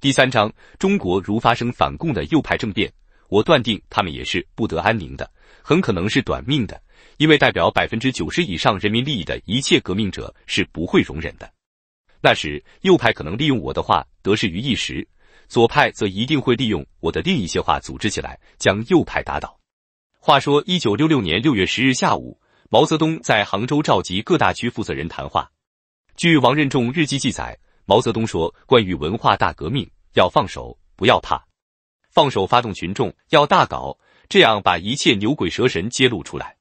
第三章，中国如发生反共的右派政变，我断定他们也是不得安宁的，很可能是短命的，因为代表百分之九十以上人民利益的一切革命者是不会容忍的。那时右派可能利用我的话得势于一时，左派则一定会利用我的另一些话组织起来，将右派打倒。话说，一九六六年六月十日下午，毛泽东在杭州召集各大区负责人谈话。据王任重日记记载。毛泽东说：“关于文化大革命，要放手，不要怕，放手发动群众，要大搞，这样把一切牛鬼蛇神揭露出来。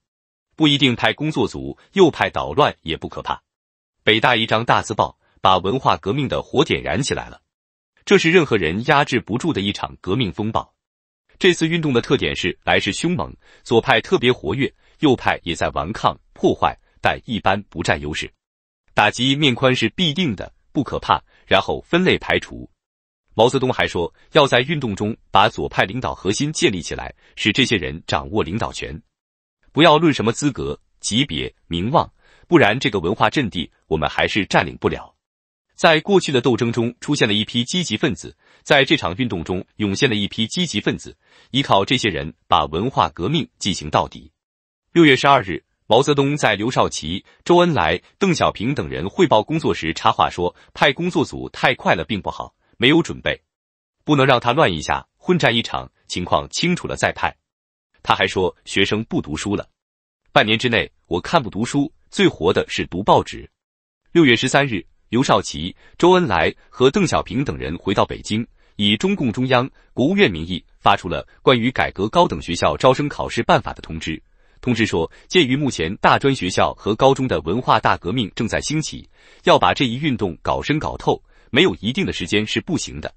不一定派工作组，右派捣乱也不可怕。北大一张大字报，把文化革命的火点燃起来了。这是任何人压制不住的一场革命风暴。这次运动的特点是来势凶猛，左派特别活跃，右派也在顽抗破坏，但一般不占优势。打击面宽是必定的。”不可怕，然后分类排除。毛泽东还说，要在运动中把左派领导核心建立起来，使这些人掌握领导权，不要论什么资格、级别、名望，不然这个文化阵地我们还是占领不了。在过去的斗争中出现了一批积极分子，在这场运动中涌现了一批积极分子，依靠这些人把文化革命进行到底。六月十二日。毛泽东在刘少奇、周恩来、邓小平等人汇报工作时插话说：“派工作组太快了，并不好，没有准备，不能让他乱一下，混战一场，情况清楚了再派。”他还说：“学生不读书了，半年之内我看不读书，最活的是读报纸。”六月十三日，刘少奇、周恩来和邓小平等人回到北京，以中共中央、国务院名义发出了关于改革高等学校招生考试办法的通知。通知说，鉴于目前大专学校和高中的文化大革命正在兴起，要把这一运动搞深搞透，没有一定的时间是不行的。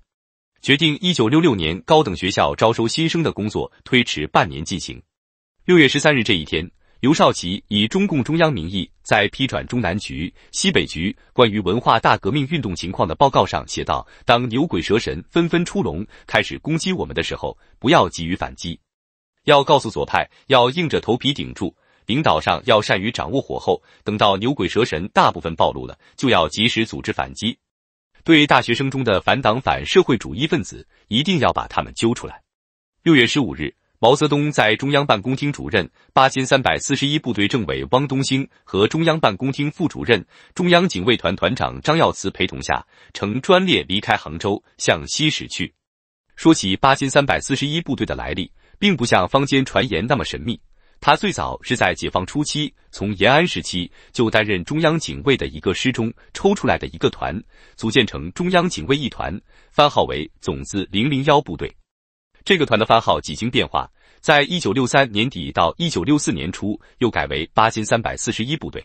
决定一九六六年高等学校招收新生的工作推迟半年进行。六月十三日这一天，刘少奇以中共中央名义在批转中南局、西北局关于文化大革命运动情况的报告上写道：“当牛鬼蛇神纷纷出笼，开始攻击我们的时候，不要急于反击。”要告诉左派，要硬着头皮顶住，领导上要善于掌握火候。等到牛鬼蛇神大部分暴露了，就要及时组织反击。对大学生中的反党反社会主义分子，一定要把他们揪出来。六月十五日，毛泽东在中央办公厅主任八千三百四十一部队政委汪东兴和中央办公厅副主任中央警卫团团长张耀祠陪同下，乘专列离开杭州，向西驶去。说起八千三百四十一部队的来历。并不像坊间传言那么神秘。他最早是在解放初期，从延安时期就担任中央警卫的一个师中抽出来的一个团，组建成中央警卫一团，番号为总字零零幺部队。这个团的番号几经变化，在一九六三年底到一九六四年初又改为八千三百四十一部队。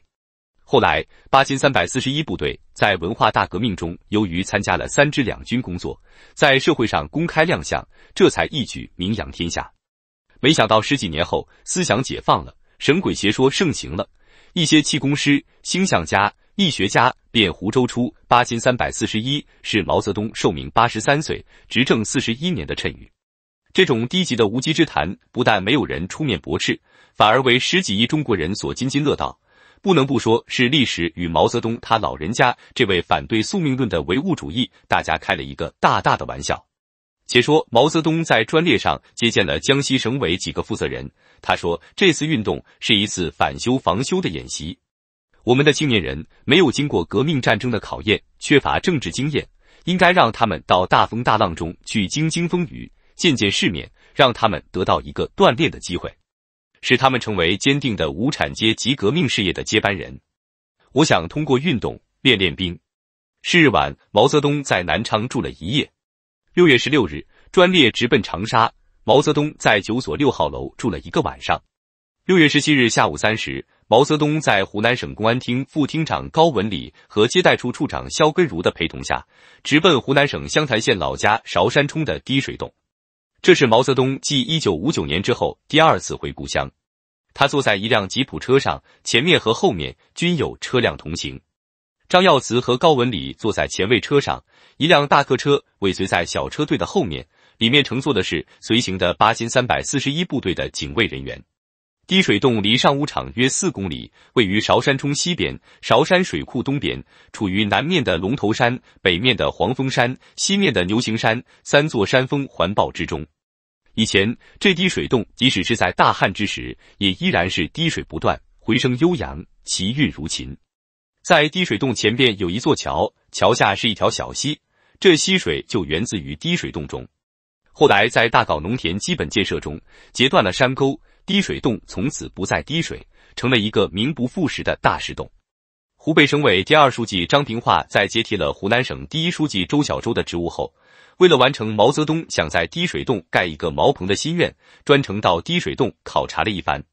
后来，八千三百四十一部队在文化大革命中，由于参加了“三支两军”工作，在社会上公开亮相，这才一举名扬天下。没想到十几年后，思想解放了，神鬼邪说盛行了，一些气功师、星象家、易学家便胡诌出八千三百四十一是毛泽东寿命八十三岁、执政四十一年的谶语。这种低级的无稽之谈，不但没有人出面驳斥，反而为十几亿中国人所津津乐道。不能不说是历史与毛泽东他老人家这位反对宿命论的唯物主义，大家开了一个大大的玩笑。且说毛泽东在专列上接见了江西省委几个负责人。他说：“这次运动是一次反修防修的演习。我们的青年人没有经过革命战争的考验，缺乏政治经验，应该让他们到大风大浪中去经经风雨，见见世面，让他们得到一个锻炼的机会，使他们成为坚定的无产阶级革命事业的接班人。我想通过运动练练兵。”是日晚，毛泽东在南昌住了一夜。六月十六日，专列直奔长沙。毛泽东在九所六号楼住了一个晚上。六月十七日下午三时，毛泽东在湖南省公安厅副厅长高文礼和接待处处长肖根如的陪同下，直奔湖南省湘潭县老家韶山冲的滴水洞。这是毛泽东继一九五九年之后第二次回故乡。他坐在一辆吉普车上，前面和后面均有车辆同行。张耀慈和高文礼坐在前卫车上，一辆大客车尾随在小车队的后面，里面乘坐的是随行的八千三百四十一部队的警卫人员。滴水洞离上屋场约四公里，位于韶山冲西边、韶山水库东边，处于南面的龙头山、北面的黄峰山、西面的牛形山三座山峰环抱之中。以前，这滴水洞即使是在大旱之时，也依然是滴水不断，回声悠扬，奇韵如琴。在滴水洞前边有一座桥，桥下是一条小溪，这溪水就源自于滴水洞中。后来在大搞农田基本建设中，截断了山沟，滴水洞从此不再滴水，成了一个名不副实的大石洞。湖北省委第二书记张平化在接替了湖南省第一书记周小舟的职务后，为了完成毛泽东想在滴水洞盖一个茅棚的心愿，专程到滴水洞考察了一番。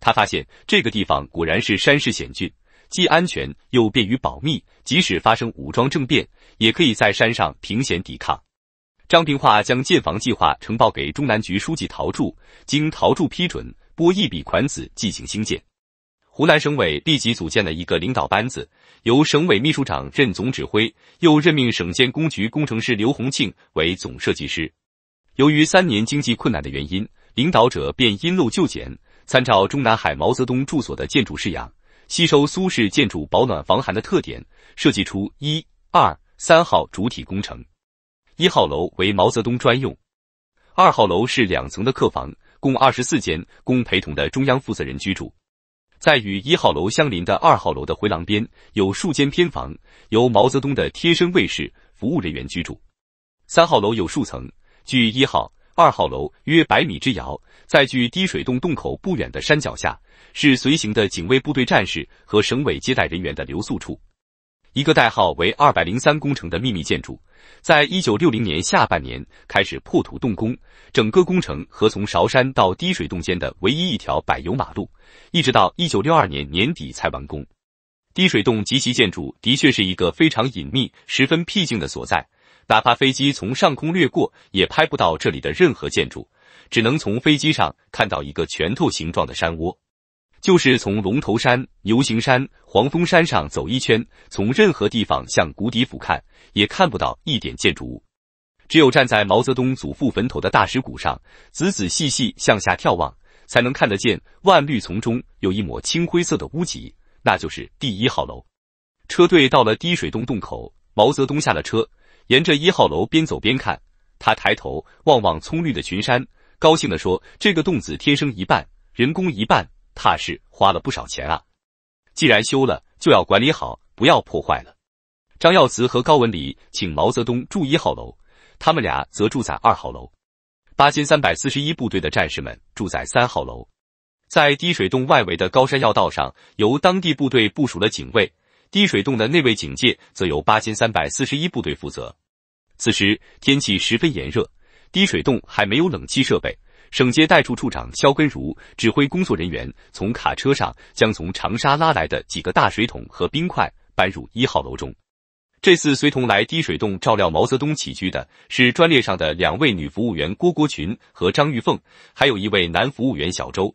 他发现这个地方果然是山势险峻。既安全又便于保密，即使发生武装政变，也可以在山上凭险抵抗。张平化将建房计划呈报给中南局书记陶铸，经陶铸批准，拨一笔款子进行兴建。湖南省委立即组建了一个领导班子，由省委秘书长任总指挥，又任命省建工局工程师刘洪庆为总设计师。由于三年经济困难的原因，领导者便因陋就简，参照中南海毛泽东住所的建筑式样。吸收苏式建筑保暖防寒的特点，设计出一、二、三号主体工程。一号楼为毛泽东专用，二号楼是两层的客房，共二十四间，供陪同的中央负责人居住。在与一号楼相邻的二号楼的回廊边，有数间偏房，由毛泽东的贴身卫士、服务人员居住。三号楼有数层，距一号。二号楼约百米之遥，在距滴水洞洞口不远的山脚下，是随行的警卫部队战士和省委接待人员的留宿处。一个代号为“二百零三工程”的秘密建筑，在一九六零年下半年开始破土动工。整个工程和从韶山到滴水洞间的唯一一条柏油马路，一直到一九六二年年底才完工。滴水洞及其建筑的确是一个非常隐秘、十分僻静的所在。哪怕飞机从上空掠过，也拍不到这里的任何建筑，只能从飞机上看到一个拳头形状的山窝。就是从龙头山、牛形山、黄峰山上走一圈，从任何地方向谷底俯瞰，也看不到一点建筑物。只有站在毛泽东祖父坟头的大石鼓上，仔仔细细向下眺望，才能看得见万绿丛中有一抹青灰色的屋脊，那就是第一号楼。车队到了滴水洞洞口，毛泽东下了车。沿着一号楼边走边看，他抬头望望葱绿的群山，高兴地说：“这个洞子天生一半，人工一半，怕是花了不少钱啊！既然修了，就要管理好，不要破坏了。”张耀祠和高文礼请毛泽东住一号楼，他们俩则住在二号楼，八千三百四十一部队的战士们住在三号楼。在滴水洞外围的高山要道上，由当地部队部署了警卫。滴水洞的内卫警戒则由八千三百四十一部队负责。此时天气十分炎热，滴水洞还没有冷气设备。省接待处处长肖根如指挥工作人员从卡车上将从长沙拉来的几个大水桶和冰块搬入一号楼中。这次随同来滴水洞照料毛泽东起居的是专列上的两位女服务员郭国群和张玉凤，还有一位男服务员小周。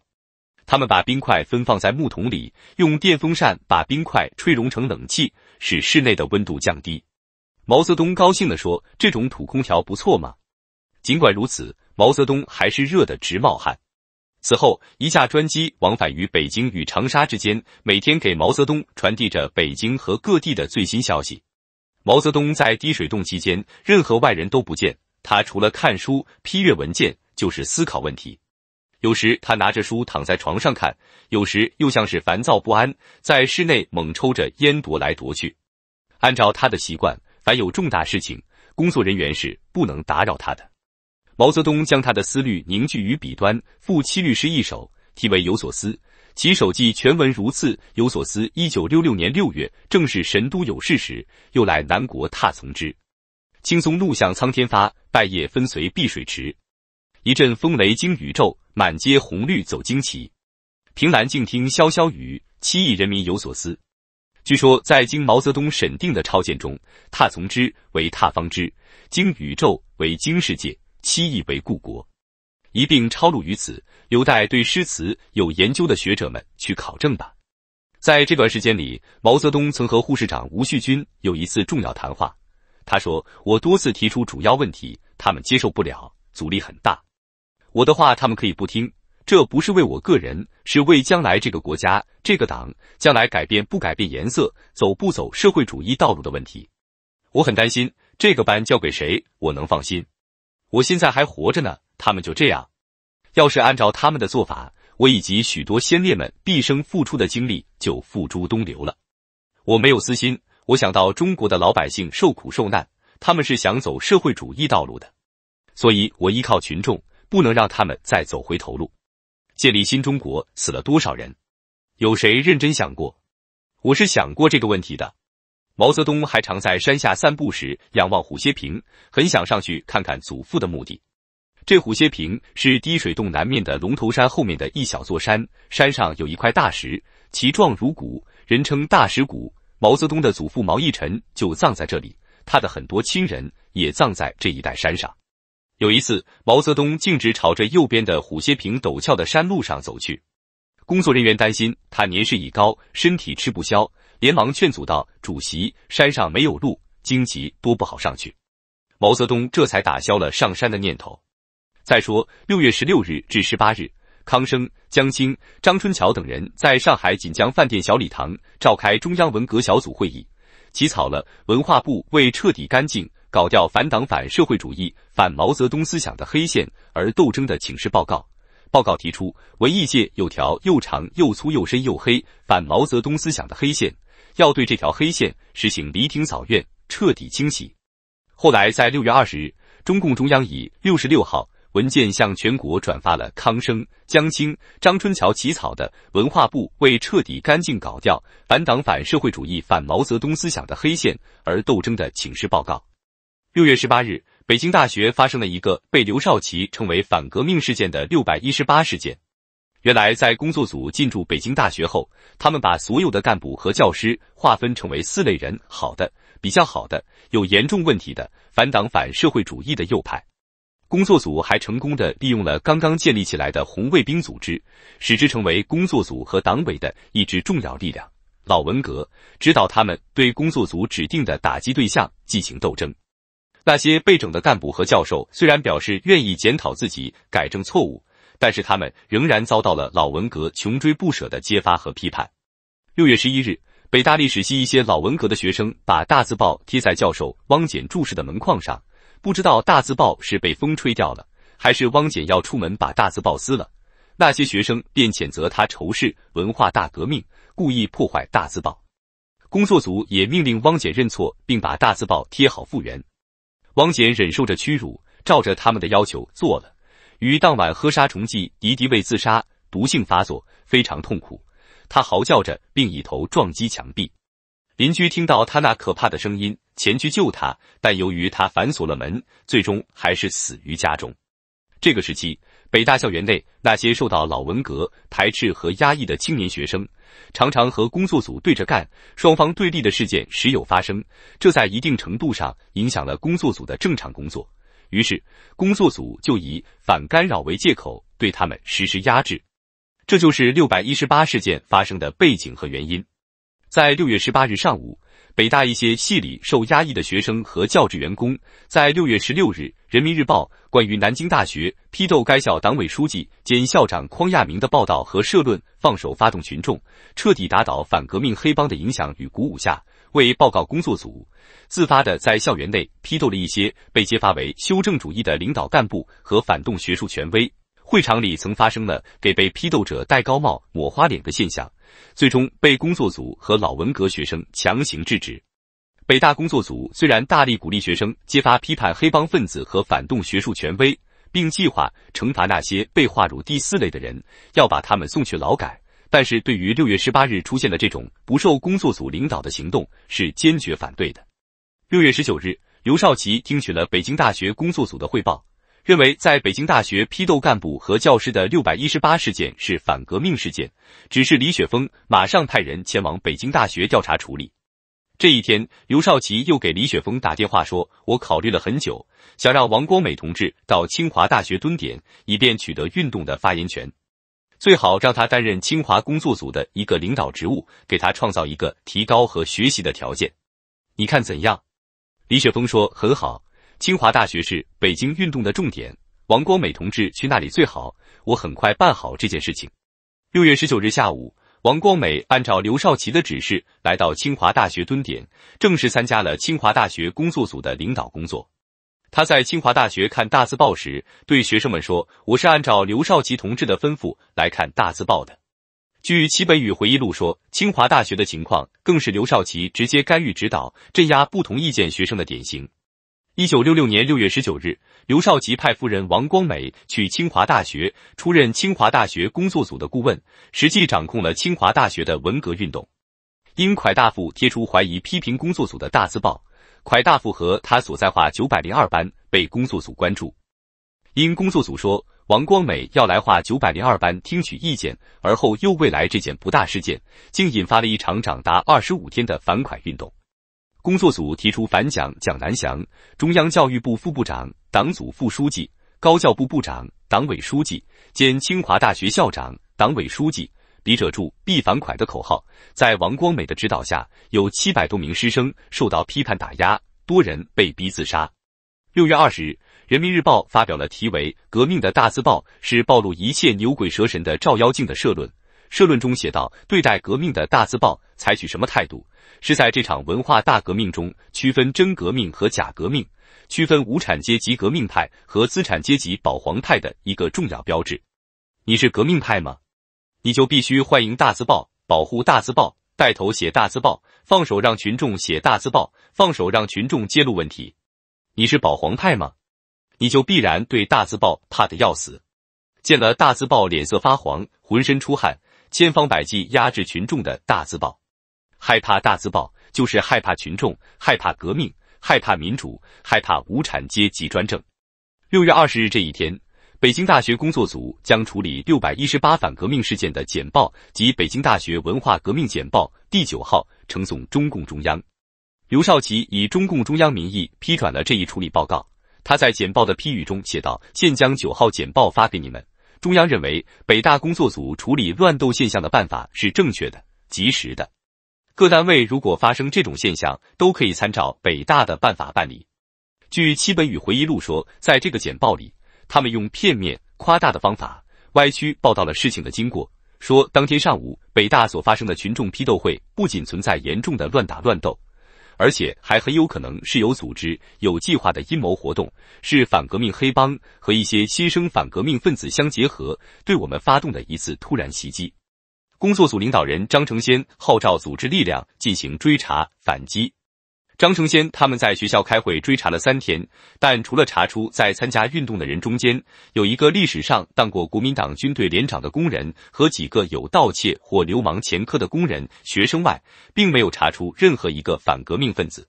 他们把冰块分放在木桶里，用电风扇把冰块吹融成冷气，使室内的温度降低。毛泽东高兴地说：“这种土空调不错嘛。”尽管如此，毛泽东还是热得直冒汗。此后，一架专机往返于北京与长沙之间，每天给毛泽东传递着北京和各地的最新消息。毛泽东在滴水洞期间，任何外人都不见，他除了看书、批阅文件，就是思考问题。有时他拿着书躺在床上看，有时又像是烦躁不安，在室内猛抽着烟踱来踱去。按照他的习惯，凡有重大事情，工作人员是不能打扰他的。毛泽东将他的思虑凝聚于笔端，赋七律诗一首，题为《有所思》。其首记全文如次：有所思，一九六六年六月，正是神都有事时，又来南国踏从之。青松怒向苍天发，半夜分随碧水池。一阵风雷惊宇宙，满街红绿走旌旗。凭栏静听潇潇雨，七亿人民有所思。据说在经毛泽东审定的抄见中，“踏从之”为“踏方之”，“惊宇宙”为“惊世界”，“七亿”为“故国”，一并抄录于此，留待对诗词有研究的学者们去考证吧。在这段时间里，毛泽东曾和护士长吴旭君有一次重要谈话。他说：“我多次提出主要问题，他们接受不了，阻力很大。”我的话，他们可以不听，这不是为我个人，是为将来这个国家、这个党将来改变不改变颜色、走不走社会主义道路的问题。我很担心这个班交给谁，我能放心。我现在还活着呢，他们就这样。要是按照他们的做法，我以及许多先烈们毕生付出的精力就付诸东流了。我没有私心，我想到中国的老百姓受苦受难，他们是想走社会主义道路的，所以我依靠群众。不能让他们再走回头路。建立新中国死了多少人？有谁认真想过？我是想过这个问题的。毛泽东还常在山下散步时仰望虎歇坪，很想上去看看祖父的墓地。这虎歇坪是滴水洞南面的龙头山后面的一小座山，山上有一块大石，其状如鼓，人称大石鼓。毛泽东的祖父毛一尘就葬在这里，他的很多亲人也葬在这一带山上。有一次，毛泽东径直朝着右边的虎歇坪陡峭的山路上走去。工作人员担心他年事已高，身体吃不消，连忙劝阻道：“主席，山上没有路，荆棘多，不好上去。”毛泽东这才打消了上山的念头。再说，六月十六日至十八日，康生、江青、张春桥等人在上海锦江饭店小礼堂召开中央文革小组会议，起草了文化部为彻底干净。搞掉反党反社会主义反毛泽东思想的黑线而斗争的请示报告。报告提出，文艺界有条又长又粗又深又黑反毛泽东思想的黑线，要对这条黑线实行犁庭扫院，彻底清洗。后来，在六月二十，中共中央以六十六号文件向全国转发了康生、江青、张春桥起草的文化部为彻底干净搞掉反党反社会主义反毛泽东思想的黑线而斗争的请示报告。六月十八日，北京大学发生了一个被刘少奇称为“反革命事件”的六百一十八事件。原来，在工作组进驻北京大学后，他们把所有的干部和教师划分成为四类人：好的、比较好的、有严重问题的、反党反社会主义的右派。工作组还成功的利用了刚刚建立起来的红卫兵组织，使之成为工作组和党委的一支重要力量。老文革指导他们对工作组指定的打击对象进行斗争。那些被整的干部和教授虽然表示愿意检讨自己、改正错误，但是他们仍然遭到了老文革穷追不舍的揭发和批判。六月十一日，北大历史系一些老文革的学生把大字报贴在教授汪简注视的门框上，不知道大字报是被风吹掉了，还是汪简要出门把大字报撕了，那些学生便谴责他仇视文化大革命，故意破坏大字报。工作组也命令汪简认错，并把大字报贴好复原。汪简忍受着屈辱，照着他们的要求做了。于当晚喝杀虫剂敌敌畏自杀，毒性发作，非常痛苦。他嚎叫着，并以头撞击墙壁。邻居听到他那可怕的声音，前去救他，但由于他反锁了门，最终还是死于家中。这个时期，北大校园内那些受到老文革排斥和压抑的青年学生。常常和工作组对着干，双方对立的事件时有发生，这在一定程度上影响了工作组的正常工作。于是，工作组就以反干扰为借口，对他们实施压制。这就是六百一十八事件发生的背景和原因。在六月十八日上午，北大一些系里受压抑的学生和教职员工，在六月十六日。《人民日报》关于南京大学批斗该校党委书记兼校长匡亚明的报道和社论，放手发动群众，彻底打倒反革命黑帮的影响与鼓舞下，为报告工作组自发的在校园内批斗了一些被揭发为修正主义的领导干部和反动学术权威。会场里曾发生了给被批斗者戴高帽、抹花脸的现象，最终被工作组和老文革学生强行制止。北大工作组虽然大力鼓励学生揭发批判黑帮分子和反动学术权威，并计划惩罚那些被划入第四类的人，要把他们送去劳改，但是对于六月十八日出现的这种不受工作组领导的行动是坚决反对的。六月十九日，刘少奇听取了北京大学工作组的汇报，认为在北京大学批斗干部和教师的六百一十八事件是反革命事件，指示李雪峰马上派人前往北京大学调查处理。这一天，刘少奇又给李雪峰打电话说：“我考虑了很久，想让王光美同志到清华大学蹲点，以便取得运动的发言权。最好让他担任清华工作组的一个领导职务，给他创造一个提高和学习的条件。你看怎样？”李雪峰说：“很好，清华大学是北京运动的重点，王光美同志去那里最好。我很快办好这件事情。”六月十九日下午。王光美按照刘少奇的指示来到清华大学蹲点，正式参加了清华大学工作组的领导工作。他在清华大学看大字报时，对学生们说：“我是按照刘少奇同志的吩咐来看大字报的。”据齐本禹回忆录说，清华大学的情况更是刘少奇直接干预指导、镇压不同意见学生的典型。一九六六年六月十九日，刘少奇派夫人王光美去清华大学，出任清华大学工作组的顾问，实际掌控了清华大学的文革运动。因蒯大富贴出怀疑批评工作组的大字报，蒯大富和他所在画九百零二班被工作组关注。因工作组说王光美要来画九百零二班听取意见，而后又未来这件不大事件，竟引发了一场长达二十五天的反蒯运动。工作组提出“反蒋蒋南翔，中央教育部副部长、党组副书记，高教部部长、党委书记兼清华大学校长、党委书记”，笔者注：毕反款的口号，在王光美的指导下，有七百多名师生受到批判打压，多人被逼自杀。六月二十日，《人民日报》发表了题为《革命的大字报是暴露一切牛鬼蛇神的照妖镜》的社论。社论中写道：“对待革命的大字报，采取什么态度，是在这场文化大革命中区分真革命和假革命、区分无产阶级革命派和资产阶级保皇派的一个重要标志。你是革命派吗？你就必须欢迎大字报，保护大字报，带头写大字报，放手让群众写大字报，放手让群众揭露问题。你是保皇派吗？你就必然对大字报怕得要死，见了大字报脸色发黄，浑身出汗。”千方百计压制群众的大字报。害怕大字报，就是害怕群众，害怕革命，害怕民主，害怕无产阶级专政。六月二十日这一天，北京大学工作组将处理六百一十八反革命事件的简报及北京大学文化革命简报第九号呈送中共中央。刘少奇以中共中央名义批转了这一处理报告。他在简报的批语中写道：“现将九号简报发给你们。”中央认为，北大工作组处理乱斗现象的办法是正确的、及时的。各单位如果发生这种现象，都可以参照北大的办法办理。据戚本禹回忆录说，在这个简报里，他们用片面、夸大的方法歪曲报道了事情的经过，说当天上午北大所发生的群众批斗会，不仅存在严重的乱打乱斗。而且还很有可能是有组织、有计划的阴谋活动，是反革命黑帮和一些新生反革命分子相结合，对我们发动的一次突然袭击。工作组领导人张成先号召组织力量进行追查反击。张成先他们在学校开会追查了三天，但除了查出在参加运动的人中间有一个历史上当过国民党军队连长的工人和几个有盗窃或流氓前科的工人学生外，并没有查出任何一个反革命分子。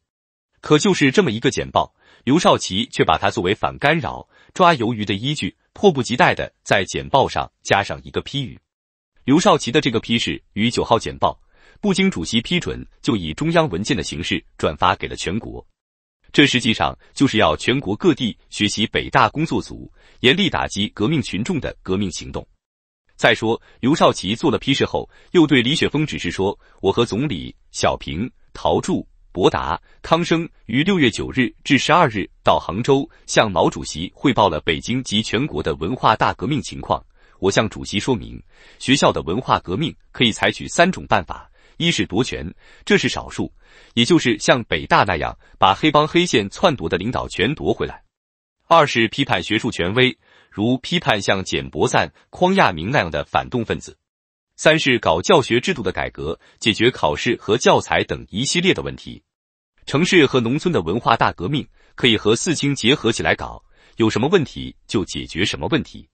可就是这么一个简报，刘少奇却把它作为反干扰抓鱿鱼的依据，迫不及待的在简报上加上一个批语。刘少奇的这个批示与九号简报。不经主席批准，就以中央文件的形式转发给了全国，这实际上就是要全国各地学习北大工作组严厉打击革命群众的革命行动。再说，刘少奇做了批示后，又对李雪峰指示说：“我和总理、小平、陶铸、博达、康生于六月九日至十二日到杭州，向毛主席汇报了北京及全国的文化大革命情况。我向主席说明，学校的文化革命可以采取三种办法。”一是夺权，这是少数，也就是像北大那样把黑帮黑线篡夺的领导权夺回来；二是批判学术权威，如批判像简伯赞、匡亚明那样的反动分子；三是搞教学制度的改革，解决考试和教材等一系列的问题。城市和农村的文化大革命可以和四清结合起来搞，有什么问题就解决什么问题。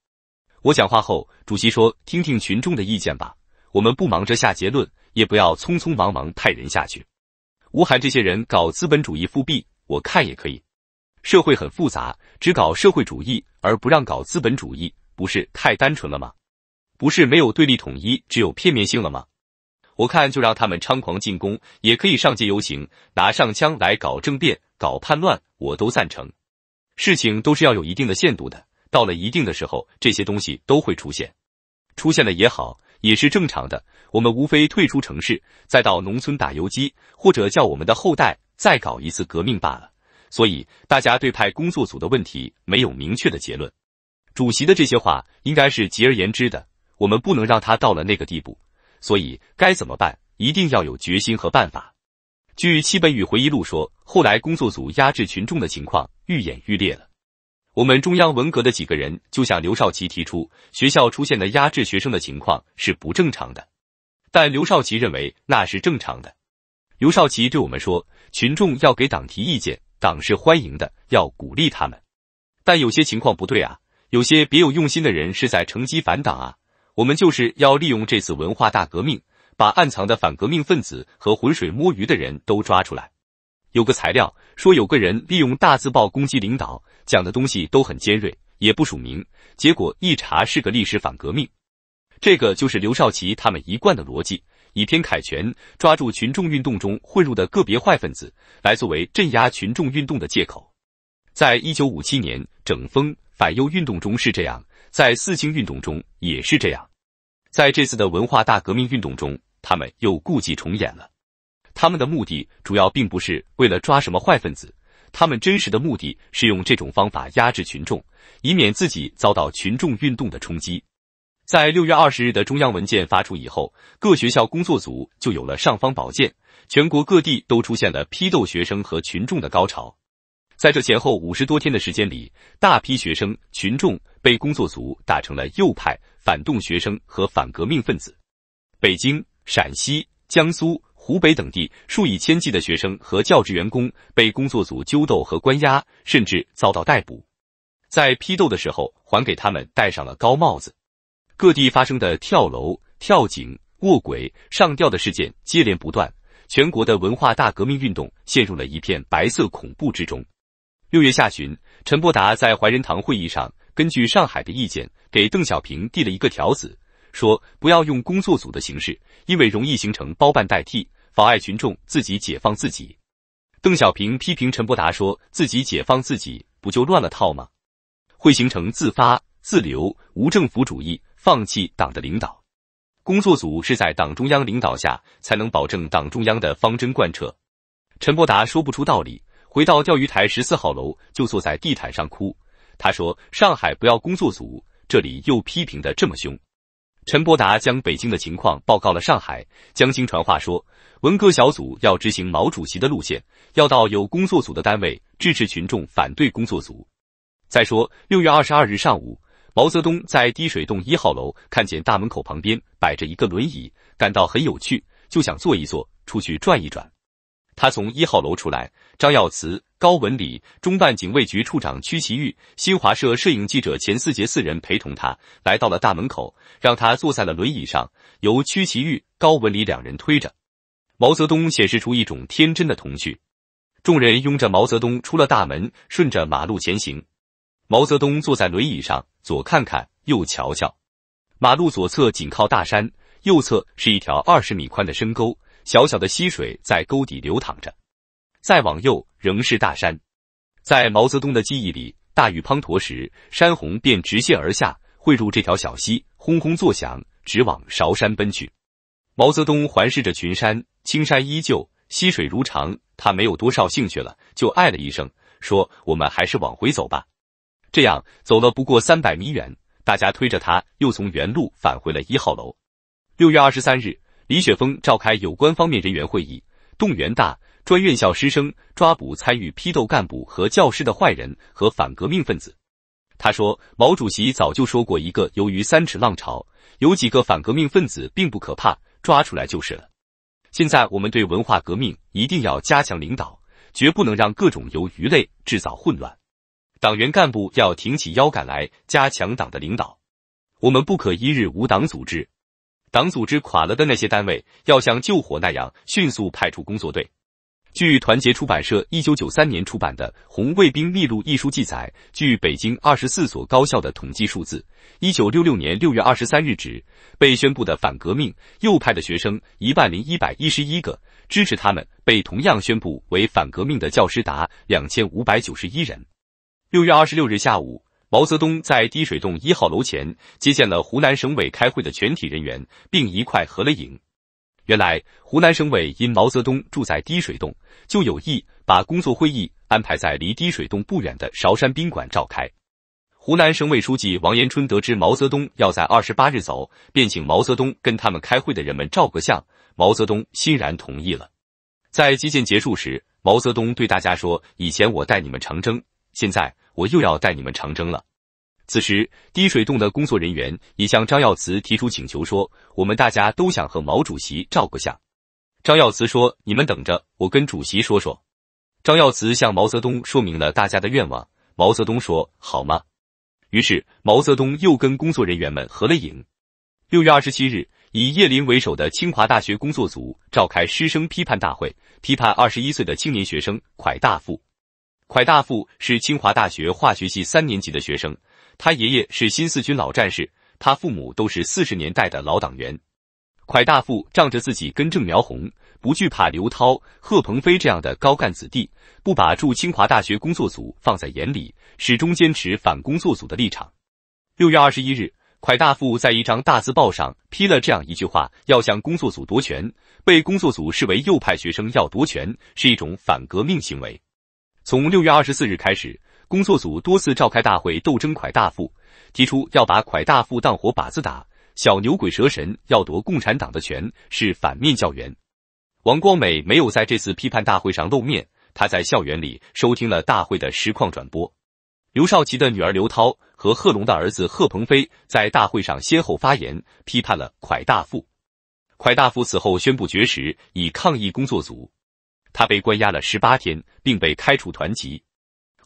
我讲话后，主席说：“听听群众的意见吧，我们不忙着下结论。”也不要匆匆忙忙派人下去。吴晗这些人搞资本主义复辟，我看也可以。社会很复杂，只搞社会主义而不让搞资本主义，不是太单纯了吗？不是没有对立统一，只有片面性了吗？我看就让他们猖狂进攻，也可以上街游行，拿上枪来搞政变、搞叛乱，我都赞成。事情都是要有一定的限度的，到了一定的时候，这些东西都会出现，出现了也好。也是正常的，我们无非退出城市，再到农村打游击，或者叫我们的后代再搞一次革命罢了。所以大家对派工作组的问题没有明确的结论。主席的这些话应该是极而言之的，我们不能让他到了那个地步。所以该怎么办？一定要有决心和办法。据戚本禹回忆录说，后来工作组压制群众的情况愈演愈烈了。我们中央文革的几个人就向刘少奇提出，学校出现的压制学生的情况是不正常的。但刘少奇认为那是正常的。刘少奇对我们说：“群众要给党提意见，党是欢迎的，要鼓励他们。但有些情况不对啊，有些别有用心的人是在乘机反党啊。我们就是要利用这次文化大革命，把暗藏的反革命分子和浑水摸鱼的人都抓出来。”有个材料说，有个人利用大字报攻击领导。讲的东西都很尖锐，也不署名，结果一查是个历史反革命。这个就是刘少奇他们一贯的逻辑：以偏概全，抓住群众运动中混入的个别坏分子来作为镇压群众运动的借口。在一九五七年整风反右运动中是这样，在四清运动中也是这样，在这次的文化大革命运动中，他们又故伎重演了。他们的目的主要并不是为了抓什么坏分子。他们真实的目的，是用这种方法压制群众，以免自己遭到群众运动的冲击。在六月二十日的中央文件发出以后，各学校工作组就有了尚方宝剑，全国各地都出现了批斗学生和群众的高潮。在这前后五十多天的时间里，大批学生、群众被工作组打成了右派、反动学生和反革命分子。北京、陕西、江苏。湖北等地数以千计的学生和教职员工被工作组揪斗和关押，甚至遭到逮捕。在批斗的时候，还给他们戴上了高帽子。各地发生的跳楼、跳井、卧轨、上吊的事件接连不断，全国的文化大革命运动陷入了一片白色恐怖之中。六月下旬，陈伯达在怀仁堂会议上，根据上海的意见，给邓小平递了一个条子，说不要用工作组的形式，因为容易形成包办代替。妨碍群众自己解放自己，邓小平批评陈伯达说：“自己解放自己，不就乱了套吗？会形成自发、自流、无政府主义，放弃党的领导。工作组是在党中央领导下，才能保证党中央的方针贯彻。”陈伯达说不出道理，回到钓鱼台十四号楼就坐在地毯上哭。他说：“上海不要工作组，这里又批评的这么凶。”陈伯达将北京的情况报告了上海，江青传话说，文革小组要执行毛主席的路线，要到有工作组的单位支持群众反对工作组。再说，六月二十二日上午，毛泽东在滴水洞一号楼看见大门口旁边摆着一个轮椅，感到很有趣，就想坐一坐，出去转一转。他从一号楼出来，张耀祠。高文礼、中办警卫局处长屈奇玉、新华社摄影记者钱四杰四人陪同他来到了大门口，让他坐在了轮椅上，由屈奇玉、高文礼两人推着。毛泽东显示出一种天真的童趣，众人拥着毛泽东出了大门，顺着马路前行。毛泽东坐在轮椅上，左看看，右瞧瞧。马路左侧紧靠大山，右侧是一条二十米宽的深沟，小小的溪水在沟底流淌着。再往右仍是大山，在毛泽东的记忆里，大雨滂沱时，山洪便直泻而下，汇入这条小溪，轰轰作响，直往韶山奔去。毛泽东环视着群山，青山依旧，溪水如常。他没有多少兴趣了，就唉了一声，说：“我们还是往回走吧。”这样走了不过三百米远，大家推着他又从原路返回了一号楼。六月二十三日，李雪峰召开有关方面人员会议，动员大。专院校师生抓捕参与批斗干部和教师的坏人和反革命分子。他说：“毛主席早就说过，一个由于三尺浪潮，有几个反革命分子并不可怕，抓出来就是了。现在我们对文化革命一定要加强领导，绝不能让各种鱿鱼类制造混乱。党员干部要挺起腰杆来，加强党的领导。我们不可一日无党组织。党组织垮了的那些单位，要像救火那样迅速派出工作队。”据团结出版社一九九三年出版的《红卫兵秘录》一书记载，据北京二十四所高校的统计数字，一九六六年六月二十三日止，被宣布的反革命右派的学生一万零一百一十一个，支持他们被同样宣布为反革命的教师达两千五百九十一人。六月二十六日下午，毛泽东在滴水洞一号楼前接见了湖南省委开会的全体人员，并一块合了影。原来湖南省委因毛泽东住在滴水洞，就有意把工作会议安排在离滴水洞不远的韶山宾馆召开。湖南省委书记王延春得知毛泽东要在二十八日走，便请毛泽东跟他们开会的人们照个相。毛泽东欣然同意了。在接见结束时，毛泽东对大家说：“以前我带你们长征，现在我又要带你们长征了。”此时，滴水洞的工作人员已向张耀慈提出请求，说：“我们大家都想和毛主席照个相。”张耀慈说：“你们等着，我跟主席说说。”张耀慈向毛泽东说明了大家的愿望。毛泽东说：“好吗？”于是，毛泽东又跟工作人员们合了影。六月二十七日，以叶林为首的清华大学工作组召开师生批判大会，批判二十一岁的青年学生蒯大富。蒯大富是清华大学化学系三年级的学生。他爷爷是新四军老战士，他父母都是四十年代的老党员。蒯大富仗着自己根正苗红，不惧怕刘涛、贺鹏飞这样的高干子弟，不把驻清华大学工作组放在眼里，始终坚持反工作组的立场。六月二十一日，蒯大富在一张大字报上批了这样一句话：要向工作组夺权，被工作组视为右派学生要夺权是一种反革命行为。从六月二十四日开始。工作组多次召开大会斗争蒯大富，提出要把蒯大富当活靶子打，小牛鬼蛇神要夺共产党的权，是反面教员。王光美没有在这次批判大会上露面，他在校园里收听了大会的实况转播。刘少奇的女儿刘涛和贺龙的儿子贺鹏飞在大会上先后发言，批判了蒯大富。蒯大富此后宣布绝食以抗议工作组，他被关押了十八天，并被开除团籍。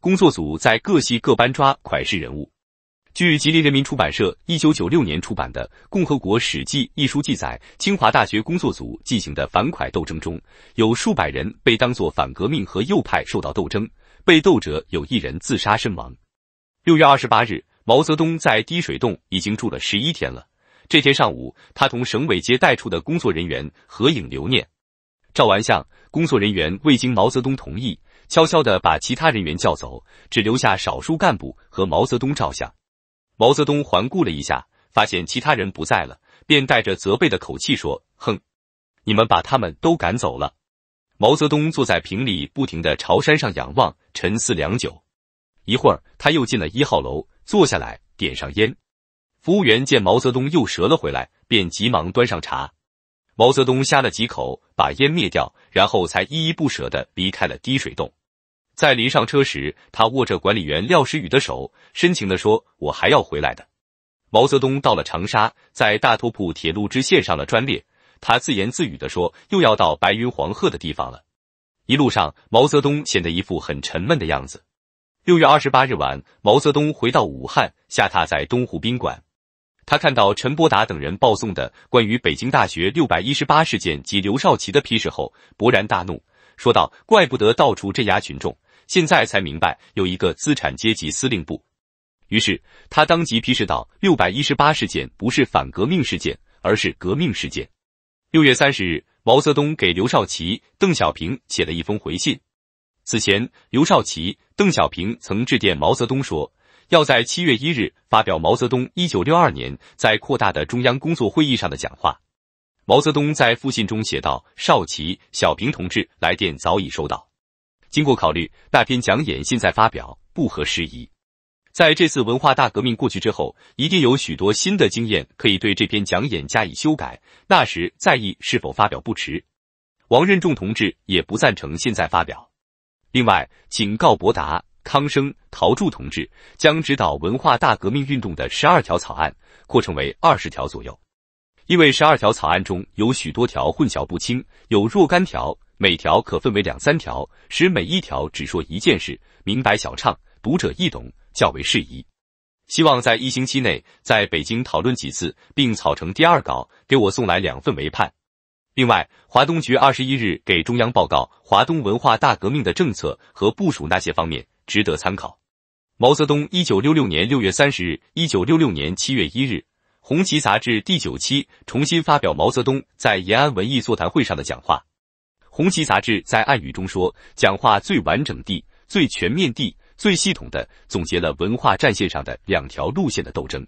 工作组在各系各班抓款式人物。据吉林人民出版社一九九六年出版的《共和国史记》一书记载，清华大学工作组进行的反款斗争中，有数百人被当作反革命和右派受到斗争，被斗者有一人自杀身亡。六月二十八日，毛泽东在滴水洞已经住了十一天了。这天上午，他同省委接待处的工作人员合影留念。照完相，工作人员未经毛泽东同意。悄悄的把其他人员叫走，只留下少数干部和毛泽东照相。毛泽东环顾了一下，发现其他人不在了，便带着责备的口气说：“哼，你们把他们都赶走了。”毛泽东坐在瓶里，不停的朝山上仰望，沉思良久。一会儿，他又进了一号楼，坐下来点上烟。服务员见毛泽东又折了回来，便急忙端上茶。毛泽东呷了几口，把烟灭掉，然后才依依不舍的离开了滴水洞。在临上车时，他握着管理员廖时雨的手，深情的说：“我还要回来的。”毛泽东到了长沙，在大托铺铁路支线上了专列。他自言自语的说：“又要到白云黄鹤的地方了。”一路上，毛泽东显得一副很沉闷的样子。六月二十八日晚，毛泽东回到武汉，下榻在东湖宾馆。他看到陈伯达等人报送的关于北京大学六百一十八事件及刘少奇的批示后，勃然大怒，说道：“怪不得到处镇压群众。”现在才明白有一个资产阶级司令部，于是他当即批示道：“六百一十八事件不是反革命事件，而是革命事件。六月三十日，毛泽东给刘少奇、邓小平写了一封回信。此前，刘少奇、邓小平曾致电毛泽东说，要在七月一日发表毛泽东一九六二年在扩大的中央工作会议上的讲话。毛泽东在复信中写道：“少奇、小平同志来电早已收到。”经过考虑，那篇讲演现在发表不合时宜。在这次文化大革命过去之后，一定有许多新的经验可以对这篇讲演加以修改，那时再议是否发表不迟。王任重同志也不赞成现在发表。另外，请告博达、康生、陶铸同志，将指导文化大革命运动的十二条草案扩成为二十条左右。因为十二条草案中有许多条混淆不清，有若干条，每条可分为两三条，使每一条只说一件事，明白晓畅，读者易懂，较为适宜。希望在一星期内在北京讨论几次，并草成第二稿，给我送来两份为盼。另外，华东局二十一日给中央报告华东文化大革命的政策和部署，那些方面值得参考。毛泽东，一九六六年六月三十日，一九六六年七月一日。红旗杂志第九期重新发表毛泽东在延安文艺座谈会上的讲话。红旗杂志在暗语中说，讲话最完整地、最全面地、最系统地总结了文化战线上的两条路线的斗争，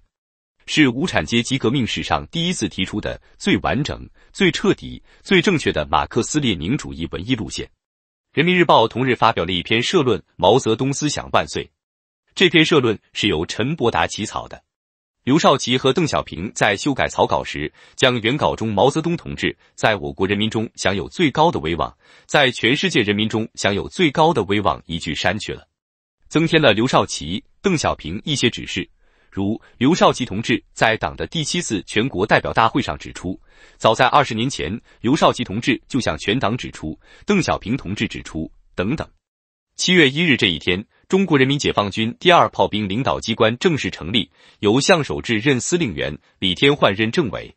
是无产阶级革命史上第一次提出的最完整、最彻底、最正确的马克思列宁主义文艺路线。人民日报同日发表了一篇社论《毛泽东思想万岁》，这篇社论是由陈伯达起草的。刘少奇和邓小平在修改草稿时，将原稿中毛泽东同志在我国人民中享有最高的威望，在全世界人民中享有最高的威望一句删去了，增添了刘少奇、邓小平一些指示，如刘少奇同志在党的第七次全国代表大会上指出，早在二十年前，刘少奇同志就向全党指出，邓小平同志指出等等。七月一日这一天。中国人民解放军第二炮兵领导机关正式成立，由向守志任司令员，李天焕任政委。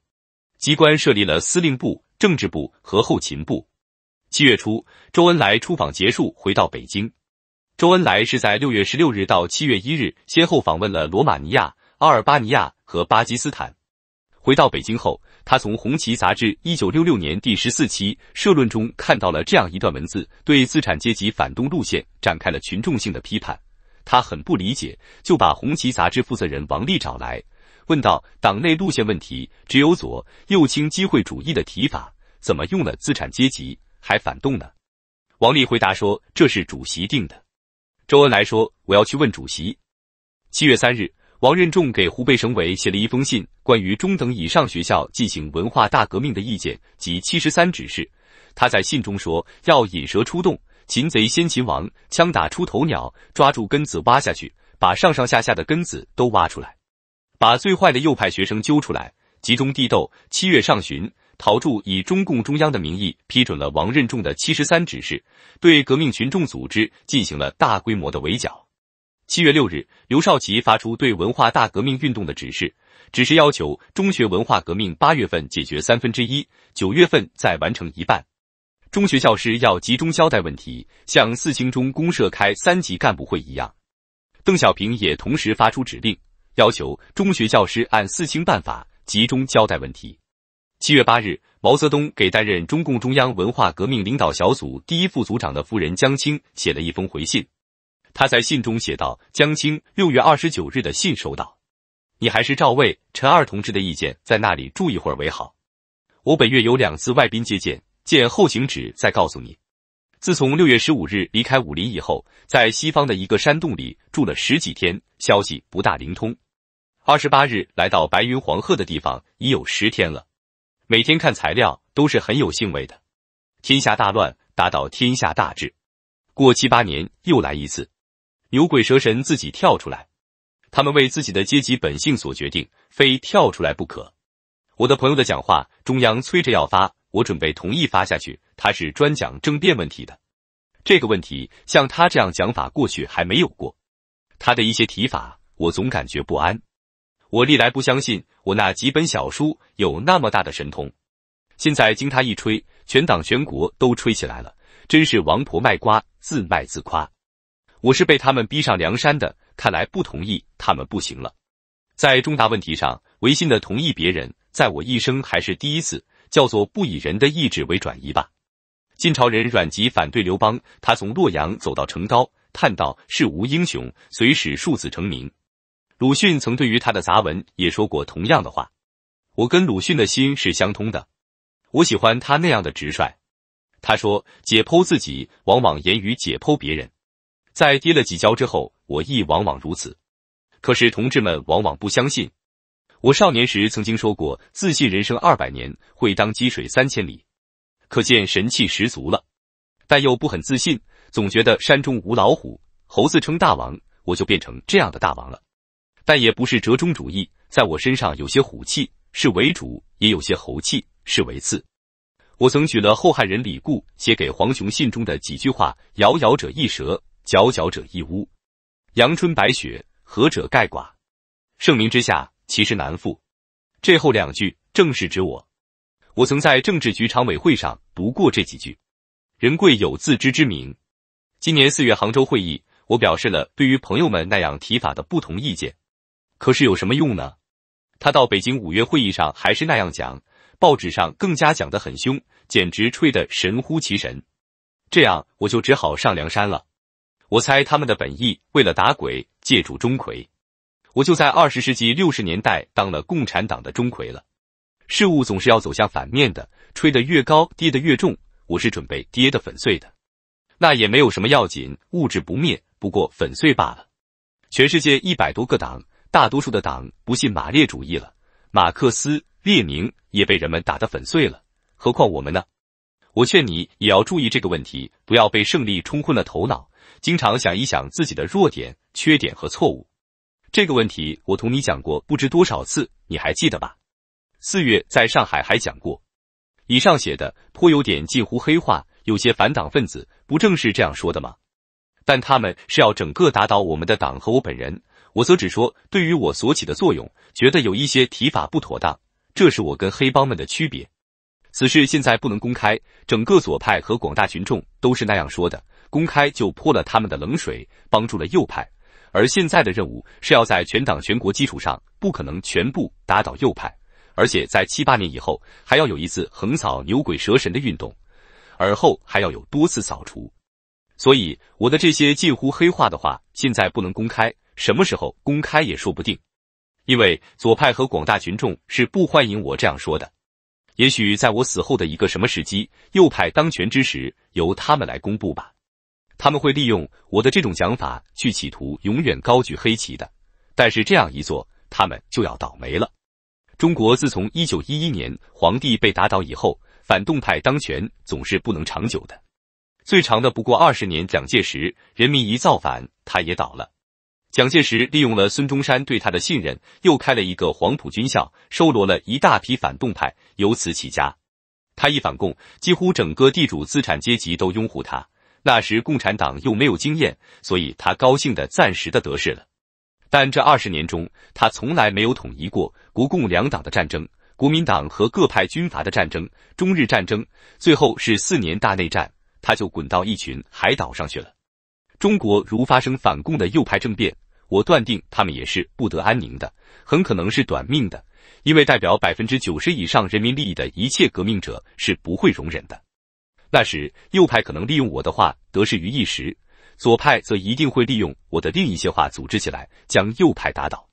机关设立了司令部、政治部和后勤部。七月初，周恩来出访结束，回到北京。周恩来是在六月十六日到七月一日，先后访问了罗马尼亚、阿尔巴尼亚和巴基斯坦。回到北京后，他从《红旗》杂志一九六六年第十四期社论中看到了这样一段文字，对资产阶级反动路线展开了群众性的批判。他很不理解，就把《红旗》杂志负责人王力找来，问道：“党内路线问题只有左右倾机会主义的提法，怎么用了资产阶级还反动呢？王力回答说：“这是主席定的。”周恩来说：“我要去问主席。”七月三日。王任重给湖北省委写了一封信，关于中等以上学校进行文化大革命的意见及七十三指示。他在信中说：“要引蛇出洞，擒贼先擒王，枪打出头鸟，抓住根子挖下去，把上上下下的根子都挖出来，把最坏的右派学生揪出来，集中地斗。”七月上旬，陶铸以中共中央的名义批准了王任重的七十三指示，对革命群众组织进行了大规模的围剿。七月六日，刘少奇发出对文化大革命运动的指示，指示要求中学文化革命八月份解决三分之一，九月份再完成一半。中学教师要集中交代问题，像四清中公社开三级干部会一样。邓小平也同时发出指令，要求中学教师按四清办法集中交代问题。七月八日，毛泽东给担任中共中央文化革命领导小组第一副组长的夫人江青写了一封回信。他在信中写道：“江青六月二十九日的信收到，你还是照魏陈二同志的意见，在那里住一会儿为好。我本月有两次外宾接见，见后行止再告诉你。自从六月十五日离开武林以后，在西方的一个山洞里住了十几天，消息不大灵通。二十八日来到白云黄鹤的地方已有十天了，每天看材料都是很有兴味的。天下大乱，达到天下大治，过七八年又来一次。”牛鬼蛇神自己跳出来，他们为自己的阶级本性所决定，非跳出来不可。我的朋友的讲话，中央催着要发，我准备同意发下去。他是专讲政变问题的，这个问题像他这样讲法，过去还没有过。他的一些提法，我总感觉不安。我历来不相信我那几本小书有那么大的神通，现在经他一吹，全党全国都吹起来了，真是王婆卖瓜，自卖自夸。我是被他们逼上梁山的，看来不同意他们不行了。在重大问题上违心的同意别人，在我一生还是第一次。叫做不以人的意志为转移吧。晋朝人阮籍反对刘邦，他从洛阳走到成皋，叹道：“世无英雄，虽使庶子成名。”鲁迅曾对于他的杂文也说过同样的话。我跟鲁迅的心是相通的，我喜欢他那样的直率。他说：“解剖自己，往往严于解剖别人。”在跌了几跤之后，我亦往往如此。可是同志们往往不相信。我少年时曾经说过：“自信人生二百年，会当积水三千里。”可见神气十足了，但又不很自信，总觉得山中无老虎，猴子称大王。我就变成这样的大王了，但也不是折中主义。在我身上有些虎气是为主，也有些猴气是为次。我曾举了后汉人李固写给黄雄信中的几句话：“咬咬者一蛇。”佼佼者一屋，阳春白雪何者盖寡？盛名之下，其实难副。这后两句正是指我。我曾在政治局常委会上读过这几句。人贵有自知之明。今年四月杭州会议，我表示了对于朋友们那样提法的不同意见。可是有什么用呢？他到北京五月会议上还是那样讲，报纸上更加讲得很凶，简直吹得神乎其神。这样我就只好上梁山了。我猜他们的本意为了打鬼，借助钟馗。我就在二十世纪六十年代当了共产党的钟馗了。事物总是要走向反面的，吹得越高，跌得越重。我是准备跌得粉碎的。那也没有什么要紧，物质不灭，不过粉碎罢了。全世界一百多个党，大多数的党不信马列主义了，马克思、列宁也被人们打得粉碎了。何况我们呢？我劝你也要注意这个问题，不要被胜利冲昏了头脑。经常想一想自己的弱点、缺点和错误。这个问题我同你讲过不知多少次，你还记得吧？四月在上海还讲过。以上写的颇有点近乎黑化，有些反党分子不正是这样说的吗？但他们是要整个打倒我们的党和我本人，我则只说对于我所起的作用，觉得有一些提法不妥当，这是我跟黑帮们的区别。此事现在不能公开，整个左派和广大群众都是那样说的。公开就泼了他们的冷水，帮助了右派。而现在的任务是要在全党全国基础上，不可能全部打倒右派，而且在七八年以后还要有一次横扫牛鬼蛇神的运动，而后还要有多次扫除。所以我的这些近乎黑化的话，现在不能公开，什么时候公开也说不定，因为左派和广大群众是不欢迎我这样说的。也许在我死后的一个什么时机，右派当权之时，由他们来公布吧。他们会利用我的这种讲法去企图永远高举黑旗的，但是这样一做，他们就要倒霉了。中国自从一九一一年皇帝被打倒以后，反动派当权总是不能长久的，最长的不过二十年。蒋介石人民一造反，他也倒了。蒋介石利用了孙中山对他的信任，又开了一个黄埔军校，收罗了一大批反动派，由此起家。他一反共，几乎整个地主资产阶级都拥护他。那时共产党又没有经验，所以他高兴的暂时的得势了。但这二十年中，他从来没有统一过。国共两党的战争，国民党和各派军阀的战争，中日战争，最后是四年大内战，他就滚到一群海岛上去了。中国如发生反共的右派政变，我断定他们也是不得安宁的，很可能是短命的，因为代表百分之九十以上人民利益的一切革命者是不会容忍的。那时，右派可能利用我的话得势于一时，左派则一定会利用我的另一些话组织起来，将右派打倒。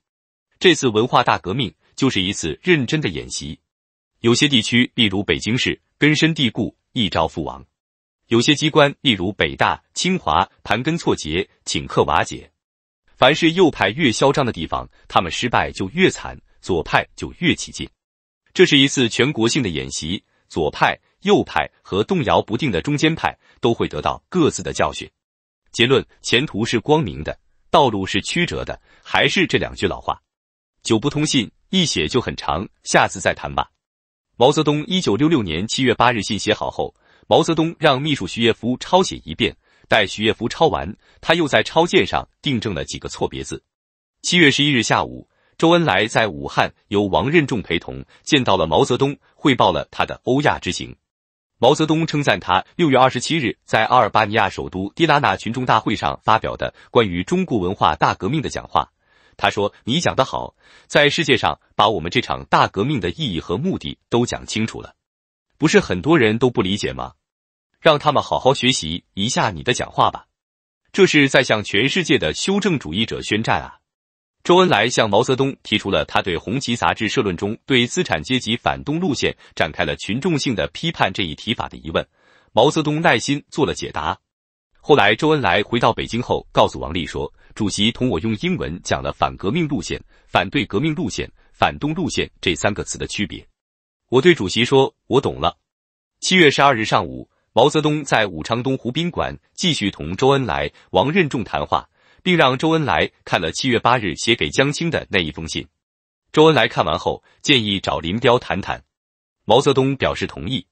这次文化大革命就是一次认真的演习。有些地区，例如北京市，根深蒂固，一朝覆亡；有些机关，例如北大、清华，盘根错节，顷刻瓦解。凡是右派越嚣张的地方，他们失败就越惨，左派就越起劲。这是一次全国性的演习，左派。右派和动摇不定的中间派都会得到各自的教训。结论：前途是光明的，道路是曲折的，还是这两句老话。久不通信，一写就很长，下次再谈吧。毛泽东一九六六年七月八日信写好后，毛泽东让秘书徐业夫抄写一遍。待徐业夫抄完，他又在抄件上订正了几个错别字。七月十一日下午，周恩来在武汉由王任重陪同见到了毛泽东，汇报了他的欧亚之行。毛泽东称赞他六月二十七日在阿尔巴尼亚首都迪拉纳群众大会上发表的关于中国文化大革命的讲话。他说：“你讲得好，在世界上把我们这场大革命的意义和目的都讲清楚了，不是很多人都不理解吗？让他们好好学习一下你的讲话吧。”这是在向全世界的修正主义者宣战啊！周恩来向毛泽东提出了他对《红旗》杂志社论中对资产阶级反动路线展开了群众性的批判这一提法的疑问，毛泽东耐心做了解答。后来，周恩来回到北京后，告诉王立说：“主席同我用英文讲了反革命路线、反对革命路线、反动路线这三个词的区别。”我对主席说：“我懂了。”七月十二日上午，毛泽东在武昌东湖宾馆继续同周恩来、王任重谈话。并让周恩来看了七月八日写给江青的那一封信。周恩来看完后，建议找林彪谈谈。毛泽东表示同意。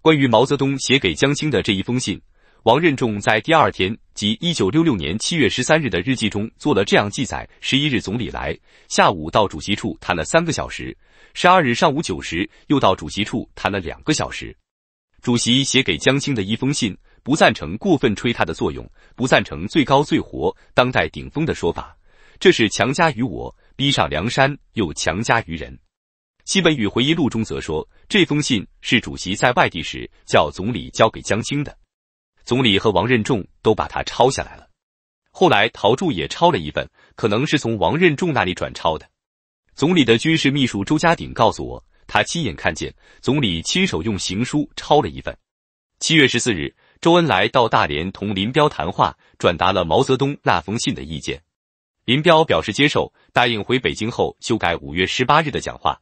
关于毛泽东写给江青的这一封信，王任重在第二天即一九六六年七月十三日的日记中做了这样记载：十一日总理来，下午到主席处谈了三个小时；十二日上午九时又到主席处谈了两个小时。主席写给江青的一封信。不赞成过分吹它的作用，不赞成最高最活当代顶峰的说法，这是强加于我，逼上梁山又强加于人。西本宇回忆录中则说，这封信是主席在外地时叫总理交给江青的，总理和王任重都把它抄下来了，后来陶铸也抄了一份，可能是从王任重那里转抄的。总理的军事秘书周家鼎告诉我，他亲眼看见总理亲手用行书抄了一份。七月十四日。周恩来到大连同林彪谈话，转达了毛泽东那封信的意见。林彪表示接受，答应回北京后修改五月十八日的讲话。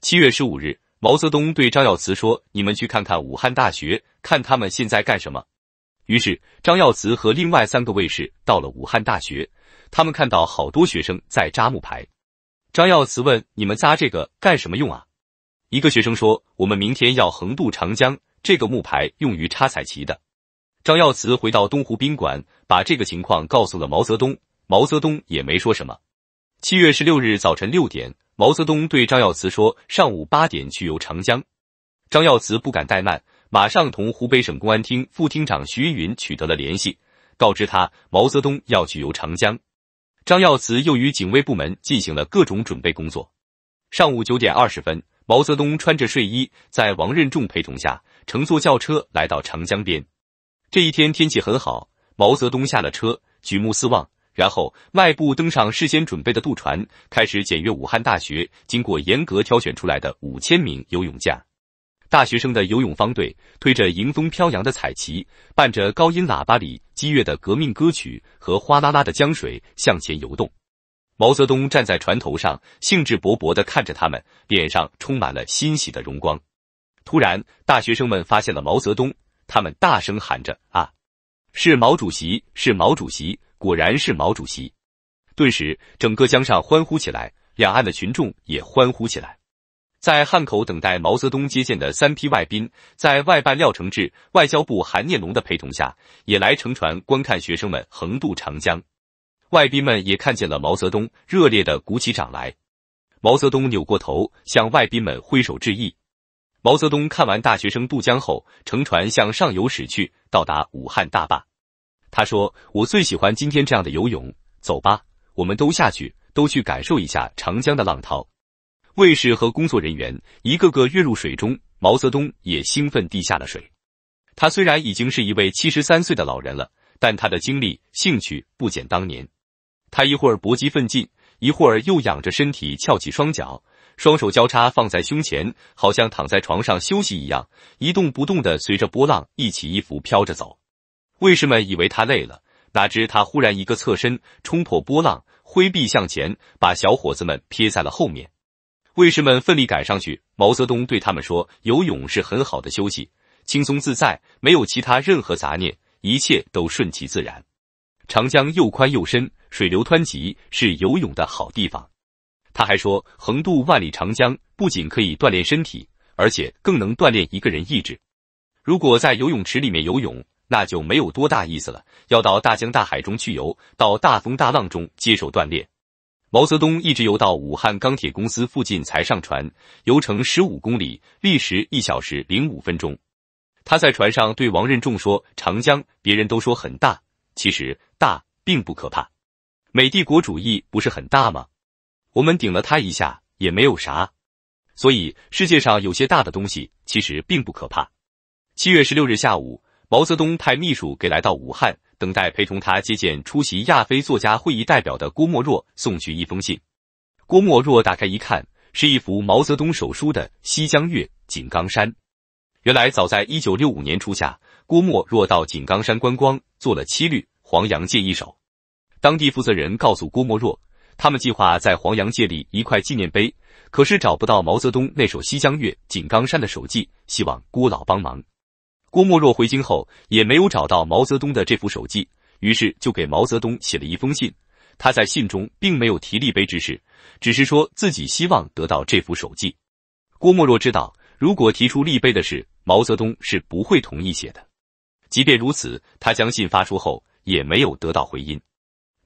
七月十五日，毛泽东对张耀祠说：“你们去看看武汉大学，看他们现在干什么。”于是张耀祠和另外三个卫士到了武汉大学，他们看到好多学生在扎木牌。张耀祠问：“你们扎这个干什么用啊？”一个学生说：“我们明天要横渡长江。”这个木牌用于插彩旗的。张耀祠回到东湖宾馆，把这个情况告诉了毛泽东。毛泽东也没说什么。七月十六日早晨六点，毛泽东对张耀祠说：“上午八点去游长江。”张耀祠不敢怠慢，马上同湖北省公安厅副厅长徐云取得了联系，告知他毛泽东要去游长江。张耀祠又与警卫部门进行了各种准备工作。上午九点二十分，毛泽东穿着睡衣，在王任重陪同下。乘坐轿车来到长江边，这一天天气很好。毛泽东下了车，举目四望，然后迈步登上事先准备的渡船，开始检阅武汉大学经过严格挑选出来的五千名游泳健大学生的游泳方队推着迎风飘扬的彩旗，伴着高音喇叭里激越的革命歌曲和哗啦啦的江水向前游动。毛泽东站在船头上，兴致勃勃的看着他们，脸上充满了欣喜的荣光。突然，大学生们发现了毛泽东，他们大声喊着：“啊，是毛主席！是毛主席！果然是毛主席！”顿时，整个江上欢呼起来，两岸的群众也欢呼起来。在汉口等待毛泽东接见的三批外宾，在外办廖承志、外交部韩念龙的陪同下，也来乘船观看学生们横渡长江。外宾们也看见了毛泽东，热烈的鼓起掌来。毛泽东扭过头，向外宾们挥手致意。毛泽东看完大学生渡江后，乘船向上游驶去，到达武汉大坝。他说：“我最喜欢今天这样的游泳，走吧，我们都下去，都去感受一下长江的浪涛。”卫士和工作人员一个个跃入水中，毛泽东也兴奋地下了水。他虽然已经是一位七十三岁的老人了，但他的精力、兴趣不减当年。他一会儿搏击奋进，一会儿又仰着身体翘起双脚。双手交叉放在胸前，好像躺在床上休息一样，一动不动的随着波浪一起一伏飘着走。卫士们以为他累了，哪知他忽然一个侧身冲破波浪，挥臂向前，把小伙子们撇在了后面。卫士们奋力赶上去。毛泽东对他们说：“游泳是很好的休息，轻松自在，没有其他任何杂念，一切都顺其自然。长江又宽又深，水流湍急，是游泳的好地方。”他还说，横渡万里长江不仅可以锻炼身体，而且更能锻炼一个人意志。如果在游泳池里面游泳，那就没有多大意思了。要到大江大海中去游，到大风大浪中接受锻炼。毛泽东一直游到武汉钢铁公司附近才上船，游程十五公里，历时一小时零五分钟。他在船上对王任重说：“长江，别人都说很大，其实大并不可怕。美帝国主义不是很大吗？”我们顶了他一下，也没有啥。所以世界上有些大的东西其实并不可怕。七月十六日下午，毛泽东派秘书给来到武汉等待陪同他接见出席亚非作家会议代表的郭沫若送去一封信。郭沫若打开一看，是一幅毛泽东手书的《西江月·井冈山》。原来早在一九六五年初夏，郭沫若到井冈山观光，作了七律《黄洋界》一首。当地负责人告诉郭沫若。他们计划在黄洋界立一块纪念碑，可是找不到毛泽东那首《西江月·井冈山》的手迹，希望郭老帮忙。郭沫若回京后也没有找到毛泽东的这幅手迹，于是就给毛泽东写了一封信。他在信中并没有提立碑之事，只是说自己希望得到这幅手迹。郭沫若知道，如果提出立碑的事，毛泽东是不会同意写的。即便如此，他将信发出后也没有得到回音。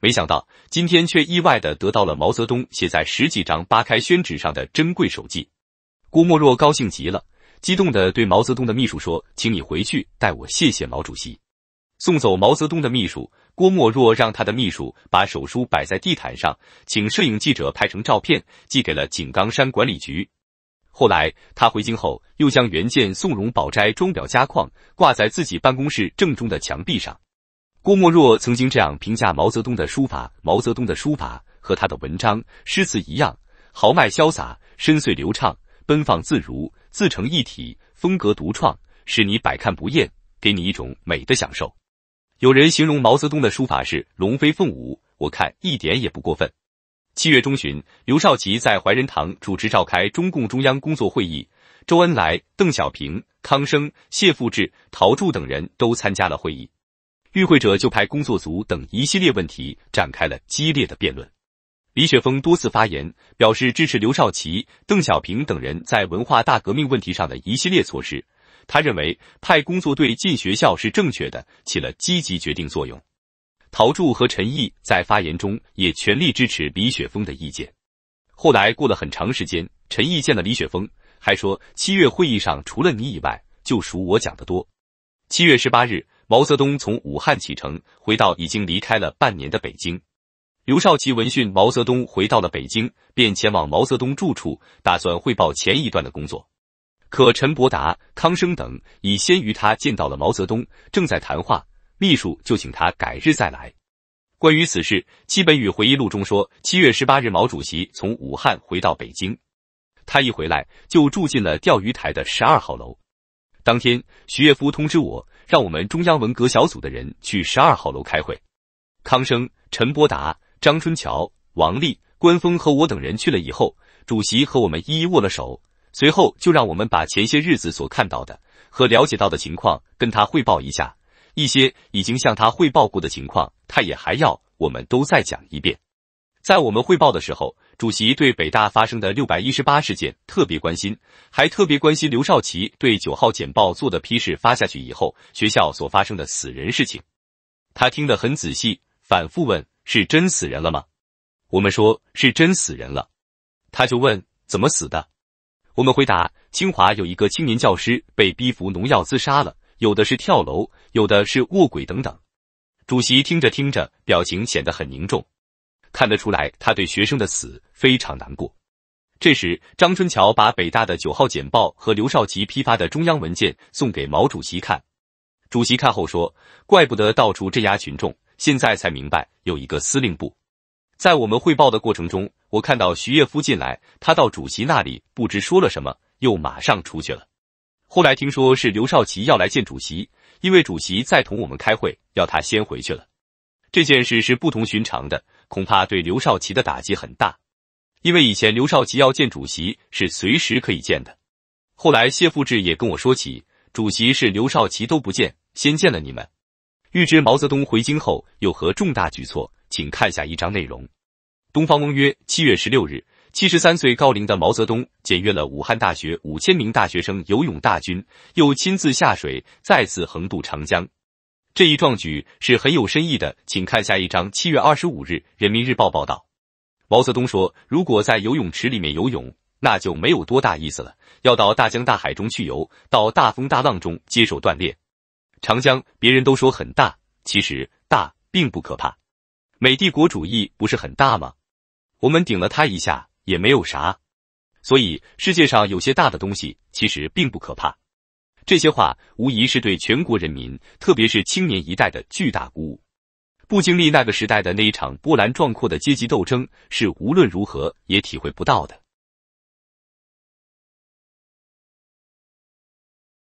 没想到今天却意外的得到了毛泽东写在十几张八开宣纸上的珍贵手记。郭沫若高兴极了，激动的对毛泽东的秘书说：“请你回去带我谢谢毛主席。”送走毛泽东的秘书，郭沫若让他的秘书把手书摆在地毯上，请摄影记者拍成照片，寄给了井冈山管理局。后来他回京后，又将原件送荣宝斋装裱加框，挂在自己办公室正中的墙壁上。郭沫若曾经这样评价毛泽东的书法：毛泽东的书法和他的文章、诗词一样，豪迈潇洒，深邃流畅，奔放自如，自成一体，风格独创，使你百看不厌，给你一种美的享受。有人形容毛泽东的书法是龙飞凤舞，我看一点也不过分。七月中旬，刘少奇在怀仁堂主持召开中共中央工作会议，周恩来、邓小平、康生、谢富治、陶铸等人都参加了会议。与会者就派工作组等一系列问题展开了激烈的辩论。李雪峰多次发言，表示支持刘少奇、邓小平等人在文化大革命问题上的一系列措施。他认为派工作队进学校是正确的，起了积极决定作用。陶铸和陈毅在发言中也全力支持李雪峰的意见。后来过了很长时间，陈毅见了李雪峰，还说七月会议上除了你以外，就属我讲的多。七月十八日。毛泽东从武汉启程，回到已经离开了半年的北京。刘少奇闻讯毛泽东回到了北京，便前往毛泽东住处，打算汇报前一段的工作。可陈伯达、康生等已先于他见到了毛泽东，正在谈话，秘书就请他改日再来。关于此事，戚本禹回忆录中说：七月十八日，毛主席从武汉回到北京，他一回来就住进了钓鱼台的十二号楼。当天，徐乐夫通知我。让我们中央文革小组的人去十二号楼开会。康生、陈伯达、张春桥、王丽、关峰和我等人去了以后，主席和我们一一握了手，随后就让我们把前些日子所看到的和了解到的情况跟他汇报一下。一些已经向他汇报过的情况，他也还要我们都再讲一遍。在我们汇报的时候，主席对北大发生的六百一十八事件特别关心，还特别关心刘少奇对九号简报做的批示发下去以后，学校所发生的死人事情，他听得很仔细，反复问是真死人了吗？我们说是真死人了，他就问怎么死的？我们回答清华有一个青年教师被逼服农药自杀了，有的是跳楼，有的是卧轨等等。主席听着听着，表情显得很凝重。看得出来，他对学生的死非常难过。这时，张春桥把北大的九号简报和刘少奇批发的中央文件送给毛主席看。主席看后说：“怪不得到处镇压群众，现在才明白有一个司令部。”在我们汇报的过程中，我看到徐业夫进来，他到主席那里不知说了什么，又马上出去了。后来听说是刘少奇要来见主席，因为主席在同我们开会，要他先回去了。这件事是不同寻常的。恐怕对刘少奇的打击很大，因为以前刘少奇要见主席是随时可以见的。后来谢富治也跟我说起，主席是刘少奇都不见，先见了你们。预知毛泽东回京后有何重大举措，请看下一章内容。东方翁曰：七月十六日，七十三岁高龄的毛泽东检阅了武汉大学五千名大学生游泳大军，又亲自下水，再次横渡长江。这一壮举是很有深意的，请看下一张。七月二十五日，《人民日报》报道，毛泽东说：“如果在游泳池里面游泳，那就没有多大意思了。要到大江大海中去游，到大风大浪中接受锻炼。长江，别人都说很大，其实大并不可怕。美帝国主义不是很大吗？我们顶了他一下也没有啥。所以，世界上有些大的东西，其实并不可怕。”这些话无疑是对全国人民，特别是青年一代的巨大鼓舞。不经历那个时代的那一场波澜壮阔的阶级斗争，是无论如何也体会不到的。